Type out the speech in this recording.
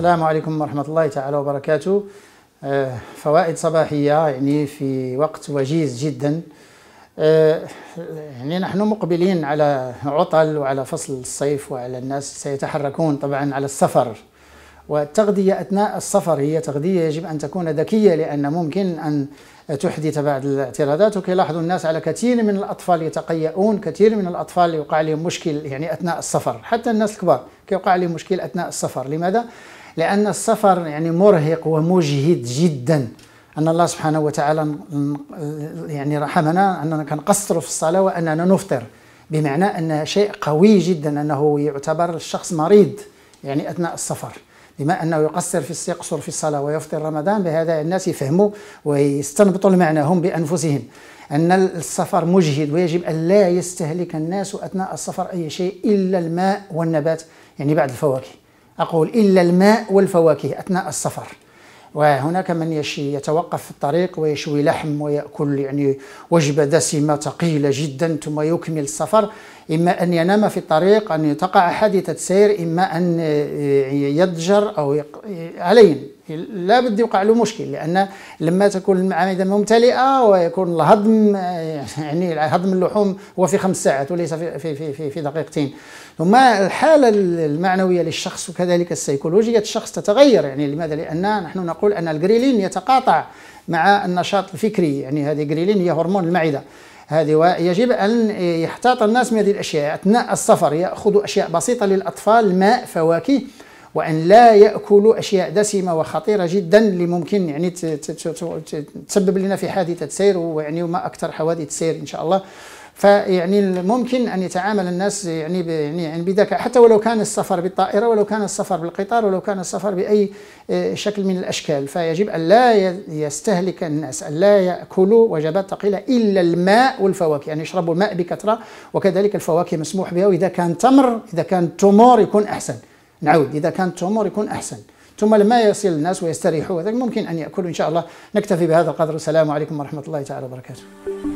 السلام عليكم ورحمة الله تعالى وبركاته آه، فوائد صباحية يعني في وقت وجيز جدا آه، يعني نحن مقبلين على عطل وعلى فصل الصيف وعلى الناس سيتحركون طبعا على السفر والتغذية أثناء السفر هي تغذية يجب أن تكون ذكية لأن ممكن أن تحدث بعض الاعتراضات وكيلاحظوا الناس على كثير من الأطفال يتقيؤون كثير من الأطفال يوقع لهم مشكل يعني أثناء السفر حتى الناس الكبار كيوقع لهم مشكل أثناء السفر لماذا؟ لأن السفر يعني مرهق ومجهد جدا أن الله سبحانه وتعالى يعني رحمنا أننا كنقصر في الصلاة وأننا نفطر بمعنى أن شيء قوي جدا أنه يعتبر الشخص مريض يعني أثناء السفر بما أنه يقصر في يقصر في الصلاة ويفطر رمضان بهذا الناس يفهموا ويستنبطوا المعنى هم بأنفسهم أن السفر مجهد ويجب أن لا يستهلك الناس أثناء السفر أي شيء إلا الماء والنبات يعني بعد الفواكه أقول إلا الماء والفواكه أثناء السفر وهناك من يتوقف في الطريق ويشوي لحم ويأكل يعني وجبة دسمة ثقيلة جدا ثم يكمل السفر إما أن ينام في الطريق أن تقع حادثة سير إما أن آه، يضجر أو يق... عليهم لا بد يوقع له مشكل لأن لما تكون المعامدة ممتلئة ويكون الهضم آه، يعني هضم اللحوم هو في خمس ساعات وليس في, في, في, في دقيقتين ثم الحالة المعنوية للشخص وكذلك السيكولوجية الشخص تتغير يعني لماذا؟ لأن نحن نقول أن الجريلين يتقاطع مع النشاط الفكري يعني هذه جريلين هي هرمون المعدة هذه يجب أن يحتاط الناس من هذه الأشياء أثناء السفر يأخذوا أشياء بسيطة للأطفال ماء فواكه وأن لا يأكلوا أشياء دسمة وخطيرة جدا اللي ممكن يعني تسبب لنا في حادثة سير ويعني وما أكثر حوادث سير إن شاء الله فيعني ممكن ان يتعامل الناس يعني, يعني يعني بذكاء حتى ولو كان السفر بالطائره ولو كان السفر بالقطار ولو كان السفر باي آه، شكل من الاشكال فيجب ان لا يستهلك الناس ان لا ياكلوا وجبات ثقيله الا الماء والفواكه يعني يشربوا الماء بكثره وكذلك الفواكه مسموح بها واذا كان تمر اذا كان تمور يكون احسن نعود اذا كان تمر يكون احسن ثم لما يصل الناس ويستريحوا ممكن ان ياكلوا ان شاء الله نكتفي بهذا القدر والسلام عليكم ورحمه الله تعالى وبركاته